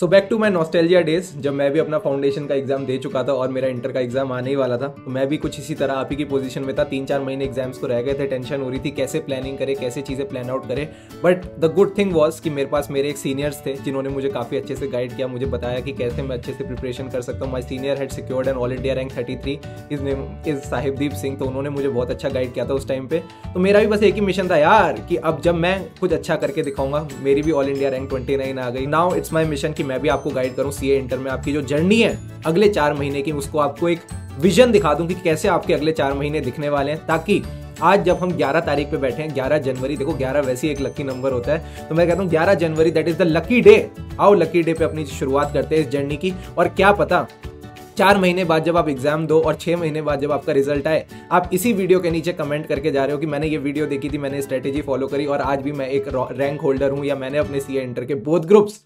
so back to my nostalgia days जब मैं भी अपना फाउंडेशन का एग्जाम दे चुका था और मेरा इंटर का एग्जाम आने ही वाला था तो मैं भी कुछ इसी तरह आप ही की पोजीशन में था तीन चार महीने एग्जाम्स को तो रह गए थे टेंशन हो रही थी कैसे प्लानिंग करे कैसे चीज़ें प्लान आउट करे but the good thing was कि मेरे पास मेरे एक सीनियर्स थे जिन्होंने मुझे काफ़ी अच्छे से गाइड किया मुझे बताया कि कैसे मैं अच्छे से प्रिपरेशन कर सकता हूँ my senior head secured and all India rank thirty three is name is Sahibdeep Singh तो उन्होंने मुझे बहुत अच्छा गाइड किया था उस टाइम पे तो मेरा भी बस एक ही मिशन था यार कि अब जब मैं कुछ अच्छा करके दिखाऊंगा मेरी भी all India rank twenty nine आ गई नाउ इट्स माई मिशन कि मैं भी आपको गाइड करूँ सी इंटर में आपकी जो जर्नी है अगले चार महीने की उसको आपको एक विजन दिखा दूं कि कैसे आपके अगले चार महीने दिखने वाले हैं ताकि आज जब हम 11 तारीख पे बैठे हैं 11 जनवरी देखो 11 वैसे ही एक लकी नंबर होता है तो मैं कहता हूँ 11 जनवरी that is the lucky day आओ लकी डे पे अपनी शुरुआत करते हैं इस जर्नी की और क्या पता चार महीने बाद जब आप एग्जाम दो और छह महीने बाद जब आपका रिजल्ट आए आप इसी वीडियो के नीचे कमेंट करके जा रहे हो कि मैंने ये वीडियो देखी थी मैंने स्ट्रेटेजी फॉलो करी और आज भी मैं एक रैंक होल्डर हूँ या मैंने अपने सी इंटर के बोथ ग्रुप्स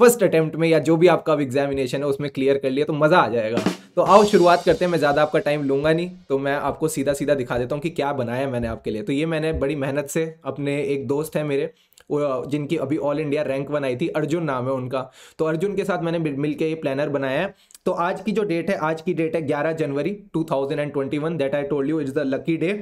फर्स्ट अटेम्प्ट में या जो भी आपका अब एग्जामिनेशन है उसमें क्लियर कर लिया तो मज़ा आ जाएगा तो आओ शुरुआत करते हैं मैं ज़्यादा आपका टाइम लूँगा नहीं तो मैं आपको सीधा सीधा दिखा देता हूँ कि क्या बनाया मैंने आपके लिए तो ये मैंने बड़ी मेहनत से अपने एक दोस्त है मेरे जिनकी अभी ऑल इंडिया रैंक वन आई थी अर्जुन नाम है उनका तो अर्जुन के साथ मैंने मिल ये प्लानर बनाया है तो आज की जो डेट है आज की डेट है 11 जनवरी 2021 that I told you is the lucky day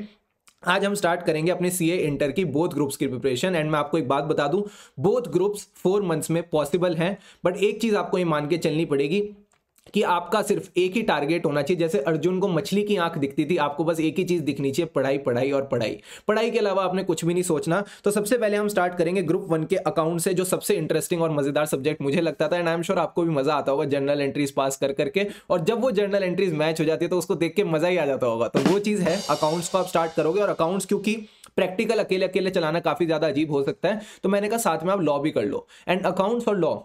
आज हम स्टार्ट करेंगे अपने सीए इंटर की बोथ ग्रुप्स की प्रिपरेशन एंड मैं आपको एक बात बता दूं बोथ ग्रुप्स फोर मंथ्स में पॉसिबल हैं बट एक चीज़ आपको ये मान के चलनी पड़ेगी कि आपका सिर्फ एक ही टारगेट होना चाहिए जैसे अर्जुन को मछली की आंख दिखती थी आपको बस एक ही चीज दिखनी चाहिए पढ़ाई पढ़ाई और पढ़ाई पढ़ाई के अलावा आपने कुछ भी नहीं सोचना तो सबसे पहले हम स्टार्ट करेंगे ग्रुप वन के अकाउंट से जो सबसे इंटरेस्टिंग और मजेदार सब्जेक्ट मुझे लगता था एंड आई एम श्योर आपको भी मजा आता होगा जर्नल एंट्रीज पास कर करके और जब वो जर्नल एंट्रीज मैच हो जाती है तो उसको देख के मजा ही आ जाता होगा तो वो चीज है अकाउंट्स को आप स्टार्ट करोगे और अकाउंट्स क्योंकि प्रैक्टिकल अकेले अकेले चलाना काफी ज्यादा अजीब हो सकता है तो मैंने कहा साथ में आप लॉ भी कर लो एंड अकाउंट्स और लॉ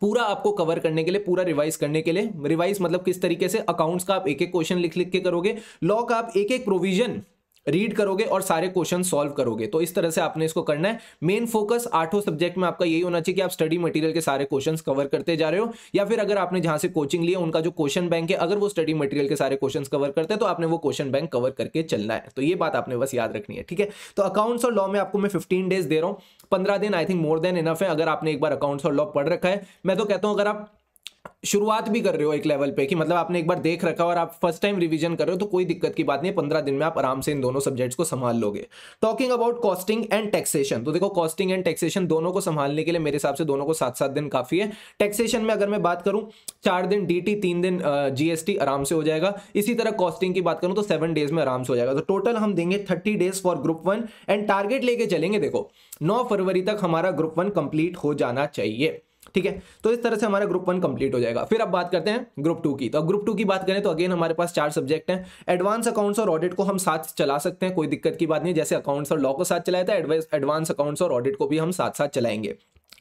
पूरा आपको कवर करने के लिए पूरा रिवाइज करने के लिए रिवाइज मतलब किस तरीके से अकाउंट्स का आप एक एक क्वेश्चन लिख लिख के करोगे लॉ का आप एक एक प्रोविजन रीड करोगे और सारे क्वेश्चन सॉल्व करोगे तो इस तरह से आपने इसको करना है मेन फोकस आठों सब्जेक्ट में आपका यही होना चाहिए कि आप स्टडी मटेरियल के सारे क्वेश्चन कवर करते जा रहे हो या फिर अगर आपने जहां से कोचिंग लिया उनका जो क्वेश्चन बैंक है अगर वो स्टडी मटेरियल के सारे क्वेश्चन कवर करते हैं तो आपने वो क्वेश्चन बैंक कवर करके चलना है तो ये बात आपने बस याद रखनी है ठीक है तो अकाउंट्स और लॉ में आपको मैं फिफ्टीन डेज दे रहा हूँ पंद्रह दिन I think more than enough है अगर आपने एक बार अकाउंट्स और लॉ पढ़ रखा है मैं तो कहता हूँ अगर आप शुरुआत भी कर रहे हो एक लेवल पे कि मतलब आपने एक बार देख रखा और आप फर्स्ट टाइम रिवीजन कर रहे हो तो कोई दिक्कत की बात नहीं है पंद्रह दिन में आप आराम से इन दोनों सब्जेक्ट्स को संभाल लोगे talking about costing and taxation तो देखो कॉस्टिंग एंड टैक्सेशन दोनों को संभालने के लिए मेरे हिसाब से दोनों को सात सात दिन काफी है टैक्सेशन में अगर मैं बात करूं चार दिन डी तीन दिन जीएसटी आराम से हो जाएगा इसी तरह कॉस्टिंग की बात करूं तो सेवन डेज में आराम से हो जाएगा तो टोटल हम देंगे thirty days for group one and target लेके चलेंगे देखो नौ फरवरी तक हमारा ग्रुप वन कंप्लीट हो जाना चाहिए ठीक है तो इस तरह से हमारा ग्रुप वन कंप्लीट हो जाएगा फिर अब बात करते हैं ग्रुप टू की तो ग्रुप टू की बात करें तो अगेन हमारे पास चार सब्जेक्ट हैं एडवांस अकाउंट्स और ऑडिट को हम साथ चला सकते हैं कोई दिक्कत की बात नहीं जैसे अकाउंट्स और लॉ को साथ चलाया था एडवांस अकाउंट्स और ऑडिट को भी हम साथ साथ चलाएंगे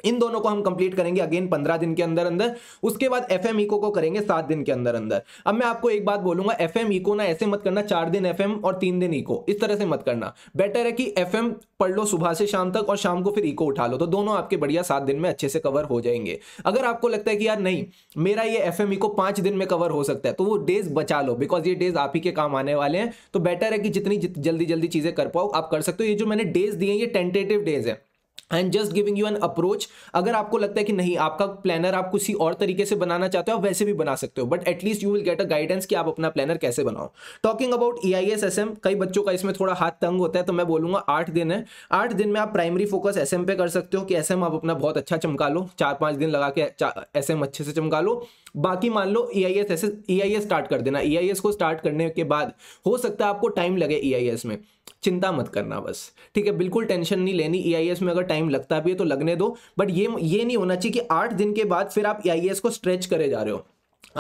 इन दोनों को हम कंप्लीट करेंगे अगेन पंद्रह दिन के अंदर अंदर उसके बाद एफ एम इको को करेंगे सात दिन के अंदर अंदर अब मैं आपको एक बात बोलूंगा एफ एम इको ना ऐसे मत करना चार दिन एफ और तीन दिन इको इस तरह से मत करना बेटर है कि एफ पढ़ लो सुबह से शाम तक और शाम को फिर इको उठा लो तो दोनों आपके बढ़िया सात दिन में अच्छे से कवर हो जाएंगे अगर आपको लगता है कि यार नहीं मेरा ये एफ एम इको पांच दिन में कवर हो सकता है तो वो डेज बचा लो बिकॉज ये डेज आप ही के काम आने वाले हैं तो बेटर है कि जितनी जल्दी जल्दी चीजें कर पाओ आप कर सकते हो ये जो मैंने डेज दिए ये टेंटेटिव डेज है and just giving you an approach अगर आपको लगता है कि नहीं आपका प्लानर आप किसी और तरीके से बनाना चाहते हो आप वैसे भी बना सकते हो but atleast you will get a guidance कि आप अपना प्लानर कैसे बनाओ talking about E I S S M कई बच्चों का इसमें थोड़ा हाथ तंग होता है तो मैं बोलूंगा आठ दिन है आठ दिन में आप प्राइमरी फोकस एस एम पे कर सकते हो कि एस एम आप अपना बहुत अच्छा चमका लो चार पाँच दिन लगा के एस एम अच्छे से चमका लो बाकी मान लो E I S S E I S start कर देना ई आई एस को स्टार्ट करने के बाद हो सकता है आपको टाइम लगे ई आई एस में चिंता मत करना बस ठीक है बिल्कुल टेंशन नहीं लेनी ई में अगर टाइम लगता भी है तो लगने दो बट ये ये नहीं होना चाहिए कि आठ दिन के बाद फिर आप ई को स्ट्रेच करे जा रहे हो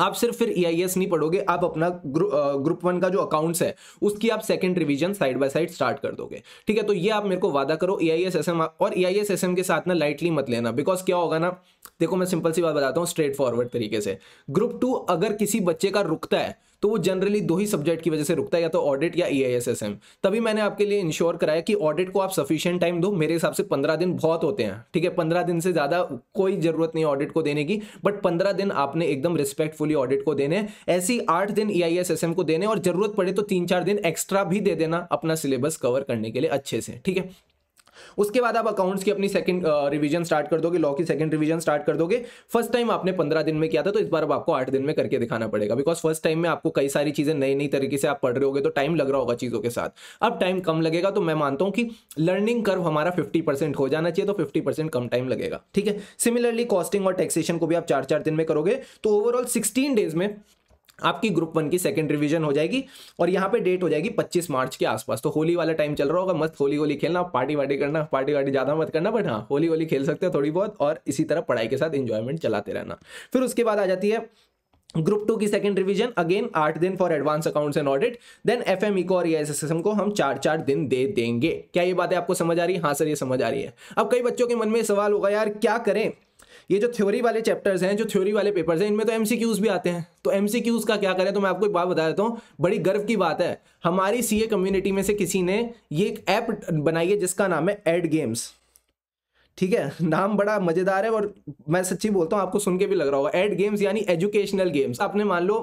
आप सिर्फ फिर ई नहीं पढ़ोगे आप अपना ग्रु, ग्रुप वन का जो अकाउंट्स है उसकी आप second revision side by side start कर दोगे ठीक है तो ये आप मेरे को वादा करो ई आई और ई आई के साथ ना लाइटली मत लेना बिकॉज क्या होगा ना देखो मैं सिंपल सी बात बताता हूँ स्ट्रेट फॉरवर्ड तरीके से ग्रुप टू अगर किसी बच्चे का रुकता है तो वो जनरली दो ही सब्जेक्ट की वजह से रुकता है या तो ऑडिट या ई तभी मैंने आपके लिए इंश्योर कराया कि ऑडिट को आप सफिशियंट टाइम दो मेरे हिसाब से पंद्रह दिन बहुत होते हैं ठीक है पंद्रह दिन से ज़्यादा कोई ज़रूरत नहीं ऑडिट को देने की बट पंद्रह दिन आपने एकदम रिस्पेक्टफुली ऑडिट को देने ऐसी आठ दिन ई को देने और ज़रूरत पड़े तो तीन चार दिन एक्स्ट्रा भी दे देना अपना सिलेबस कवर करने के लिए अच्छे से ठीक है उसके बाद आप अकाउंट्स की अपनी सेकंड रिवीजन स्टार्ट कर दोगे लॉ की सेकंड रिवीजन स्टार्ट कर दोगे फर्स्ट टाइम आपने पंद्रह दिन में किया था तो इस बार अब आपको आठ दिन में करके दिखाना पड़ेगा बिकॉज फर्स्ट टाइम में आपको कई सारी चीज़ें नई नई तरीके से आप पढ़ रहे होगे तो टाइम लग रहा होगा चीज़ों के साथ अब टाइम कम लगेगा तो मैं मानता हूं कि लर्निंग कर्व हमारा फिफ्टी हो जाना चाहिए तो फिफ्टी कम टाइम लगेगा ठीक है सिमिलरली कॉस्टिंग और टैक्सेशन को भी आप चार चार दिन में करोगे तो ओवरऑल सिक्सटीन डेज में आपकी ग्रुप वन की सेकंड रिवीजन हो जाएगी और यहाँ पे डेट हो जाएगी 25 मार्च के आसपास तो होली वाला टाइम चल रहा होगा मस्त होली होली खेलना पार्टी वार्टी करना पार्टी वार्टी ज़्यादा मत करना बट हाँ होली होली खेल सकते हो थोड़ी बहुत और इसी तरह पढ़ाई के साथ इंजॉयमेंट चलाते रहना फिर उसके बाद आ जाती है ग्रुप टू की सेकंड रिवीजन अगेन आठ दिन for advance accounts and audit then F M eco और एस e एस को हम चार चार दिन दे देंगे क्या ये बातें आपको समझ आ रही है हाँ सर ये समझ आ रही है अब कई बच्चों के मन में सवाल होगा यार क्या करें ये जो थ्योरी वाले चैप्टर्स हैं जो थ्योरी वाले पेपर्स हैं इनमें तो एमसीक्यूज भी आते हैं तो एमसीक्यूज का क्या करें तो मैं आपको एक बात बता देता हूँ बड़ी गर्व की बात है हमारी सी कम्युनिटी में से किसी ने ये एक ऐप बनाई है जिसका नाम है एड गेम्स ठीक है नाम बड़ा मजेदार है और मैं सच्ची बोलता हूँ आपको सुन के भी लग रहा होगा एड गेम्स यानी एजुकेशनल गेम्स आपने मान लो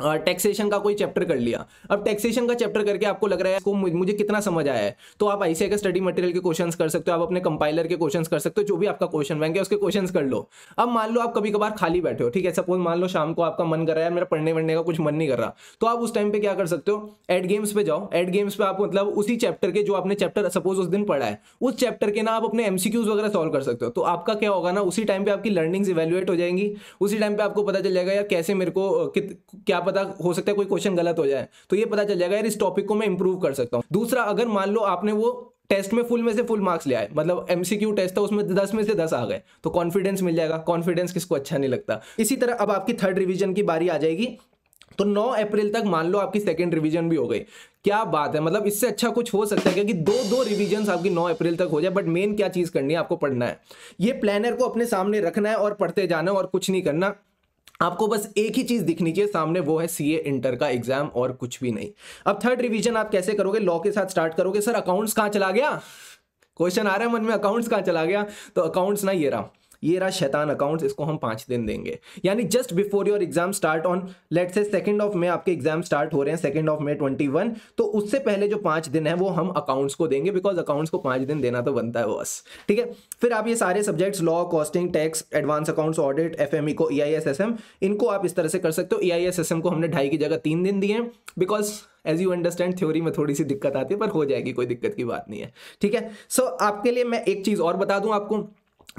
टैक्सेशन हाँ, का कोई चैप्टर कर लिया अब टैक्सेशन का चैप्टर करके आपको लग रहा है इसको मुझे कितना समझ आया है तो आप ऐसे का स्टडी मटेरियल के क्वेश्चंस कर सकते हो आप अपने कंपाइलर के क्वेश्चंस कर सकते हो जो भी आपका क्वेश्चन बैंक है उसके क्वेश्चंस कर लो अब मान लो आप कभी कभार खाली बैठे हो ठीक है सपोज मान लो शाम को आपका मन कर रहा है मेरा पढ़ने वढ़ने का कुछ मन नहीं कर रहा तो आप उस टाइम पर क्या कर सकते हो एड गेम्स पे जाओ एड गेम्स पे आप मतलब उसी चैप्टर के जो आपने चैप्टर सपोज उस दिन पढ़ा है उस चैप्टर के ना आप अपने एमसीक्यूज वगैरह सॉल्व कर सकते हो तो आपका क्या होगा ना उसी टाइम पर आपकी लर्निंग्स इवेल्युएट हो जाएंगी उसी टाइम पर आपको पता चल जाएगा यार कैसे मेरे को क्या क्या पता हो सकता है कोई क्वेश्चन गलत हो जाए तो ये पता चल जाएगा यार इस टॉपिक को मैं इंप्रूव कर सकता हूँ दूसरा अगर मान लो आपने वो टेस्ट में फुल में से फुल मार्क्स ले आए मतलब एमसीक्यू टेस्ट था उसमें दस में से दस आ गए तो कॉन्फिडेंस मिल जाएगा कॉन्फिडेंस किसको अच्छा नहीं लगता इसी तरह अब आपकी थर्ड रिविजन की बारी आ जाएगी तो 9 अप्रैल तक मान लो आपकी सेकंड रिवीजन भी हो गई क्या बात है मतलब इससे अच्छा कुछ हो सकता है क्योंकि दो दो रिवीजन आपकी 9 अप्रैल तक हो जाए बट मेन क्या चीज़ करनी है आपको पढ़ना है ये प्लानर को अपने सामने रखना है और पढ़ते जाना और कुछ नहीं करना आपको बस एक ही चीज दिखनी चाहिए सामने वो है सीए इंटर का एग्जाम और कुछ भी नहीं अब थर्ड रिवीजन आप कैसे करोगे लॉ के साथ स्टार्ट करोगे सर अकाउंट्स कहाँ चला गया क्वेश्चन आ रहा है मन में अकाउंट्स कहाँ चला गया तो अकाउंट्स ना ये रहा ये रहा शैतान अकाउंट्स इसको हम पाँच दिन देंगे यानी just before your exam start on let's say second of May आपके एग्जाम स्टार्ट हो रहे हैं second of May twenty one तो उससे पहले जो पाँच दिन है वो हम अकाउंट्स को देंगे बिकॉज अकाउंट्स को पाँच दिन देना तो बनता है बस ठीक है फिर आप ये सारे subjects law costing tax advance accounts audit F M eco E e इनको आप इस तरह से कर सकते हो ई e को हमने ढाई की जगह तीन दिन दिए because as you understand theory में थोड़ी सी दिक्कत आती है पर हो जाएगी कोई दिक्कत की बात नहीं है ठीक है सो so, आपके लिए मैं एक चीज़ और बता दूं आपको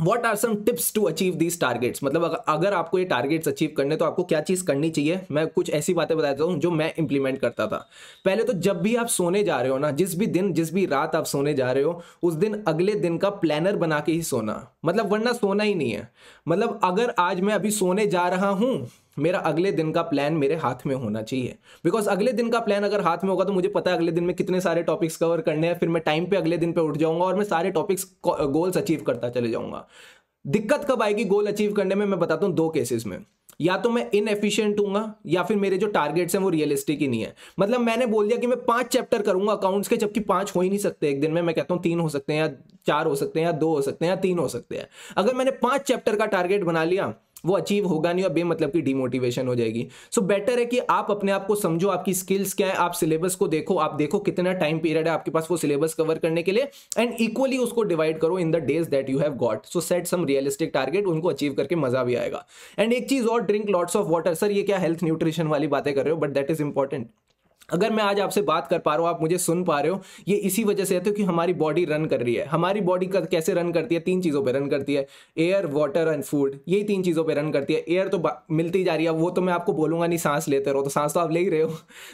what are some tips to achieve these targets मतलब अगर, आपको ये टारगेट्स अचीव करने तो आपको क्या चीज़ करनी चाहिए मैं कुछ ऐसी बातें बताता हूँ जो मैं इंप्लीमेंट करता था पहले तो जब भी आप सोने जा रहे हो ना जिस भी दिन जिस भी रात आप सोने जा रहे हो उस दिन अगले दिन का प्लानर बना के ही सोना मतलब वरना सोना ही नहीं है मतलब अगर आज मैं अभी सोने जा रहा हूँ मेरा अगले दिन का प्लान मेरे हाथ में होना चाहिए बिकॉज अगले दिन का प्लान अगर हाथ में होगा तो मुझे पता है अगले दिन में कितने सारे टॉपिक्स कवर करने हैं फिर मैं टाइम पे अगले दिन पे उठ जाऊंगा और मैं सारे टॉपिक्स गोल्स अचीव करता चले जाऊंगा दिक्कत कब आएगी गोल अचीव करने में मैं बताता हूँ दो केसेस में या तो मैं इनएफिशिएंट हूँ या फिर मेरे जो टारगेट्स हैं वो रियलिस्टिक ही नहीं है मतलब मैंने बोल दिया कि मैं पांच चैप्टर करूंगा अकाउंट्स के जबकि पांच हो ही नहीं सकते एक दिन में मैं कहता हूँ तीन हो सकते हैं या चार हो सकते हैं या दो हो सकते हैं या तीन हो सकते हैं अगर मैंने पांच चैप्टर का टारगेट बना लिया वो अचीव होगा नहीं और बेमतलब की डिमोटिवेशन हो जाएगी सो so, बेटर है कि आप अपने आप को समझो आपकी स्किल्स क्या है आप सिलेबस को देखो आप देखो कितना टाइम पीरियड है आपके पास वो सिलेबस कवर करने के लिए एंड इक्वली उसको डिवाइड करो in the days that you have got so set some realistic target उनको अचीव करके मजा भी आएगा एंड एक चीज और drink lots of water sir ये क्या हेल्थ न्यूट्रिशन वाली बातें कर रहे हो बट दैट इज इंपॉर्टेंट अगर मैं आज आपसे बात कर पा रहा हूँ आप मुझे सुन पा रहे हो ये इसी वजह से है क्योंकि हमारी बॉडी रन कर रही है हमारी बॉडी कैसे रन करती है तीन चीज़ों पे रन करती है एयर वाटर एंड फूड यही तीन चीज़ों पे रन करती है एयर तो मिलती जा रही है वो तो मैं आपको बोलूंगा नहीं सांस लेते रहो तो सांस तो आप ले ही रहे हो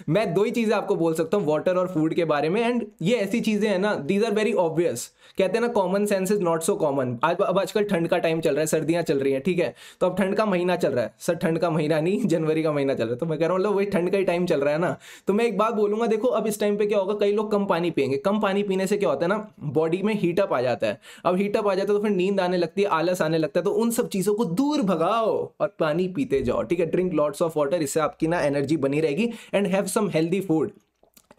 मैं दो ही चीज़ें आपको बोल सकता हूँ वाटर और फूड के बारे में एंड ये ऐसी चीज़ें हैं ना दीज आर वेरी ऑब्वियस कहते हैं ना common sense is not so common आज अब आजकल ठंड का टाइम चल रहा है सर्दियाँ चल रही हैं ठीक है तो अब ठंड का महीना चल रहा है सर ठंड का महीना नहीं जनवरी का महीना चल रहा है तो मैं कह रहा हूँ वही ठंड का ही टाइम चल रहा है ना तो मैं एक बात बोलूंगा देखो अब इस टाइम पे क्या होगा कई लोग कम पानी पियेंगे कम पानी पीने से क्या होता है ना बॉडी में हीटअप आ जाता है अब हीटअप आ जाता है तो फिर नींद आने लगती है आलस आने लगता है तो उन सब चीज़ों को दूर भगाओ और पानी पीते जाओ ठीक है ड्रिंक लॉट्स ऑफ वाटर इससे आपकी ना एनर्जी बनी रहेगी and have some healthy food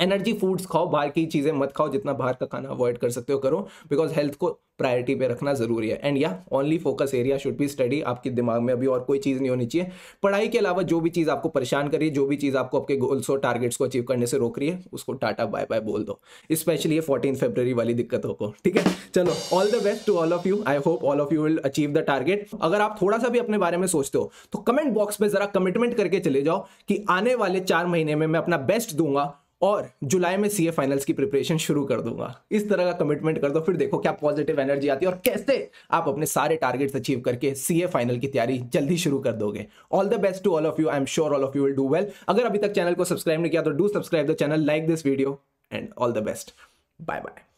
energy foods खाओ बाहर की चीज़ें मत खाओ जितना बाहर का खाना अवॉइड कर सकते हो करो बिकॉज हेल्थ को प्रायोरिटी पे रखना जरूरी है एंड या only focus area should be study आपके दिमाग में अभी और कोई चीज़ नहीं होनी चाहिए पढ़ाई के अलावा जो भी चीज़ आपको परेशान कर रही है जो भी चीज़ आपको आपके गोल्स और टारगेट्स को अचीव करने से रोक रही है उसको टाटा बाय बाय बोल दो स्पेशली ये फोर्टीन फेब्रवरी वाली दिक्कतों को ठीक है चलो all the best to all of you I hope all of you will achieve the target अगर आप थोड़ा सा भी अपने बारे में सोचते हो तो कमेंट बॉक्स में जरा कमिटमेंट करके चले जाओ कि आने वाले चार महीने में मैं अपना बेस्ट दूंगा और जुलाई में सीए फाइनल्स की प्रिपरेशन शुरू कर दूंगा इस तरह का कमिटमेंट कर दो फिर देखो क्या पॉजिटिव एनर्जी आती है और कैसे आप अपने सारे टारगेट्स अचीव करके सीए फाइनल की तैयारी जल्दी शुरू कर दोगे all the best to all of you I am sure all of you will do well अगर अभी तक चैनल को सब्सक्राइब नहीं किया तो do subscribe the channel like this video and all the best bye bye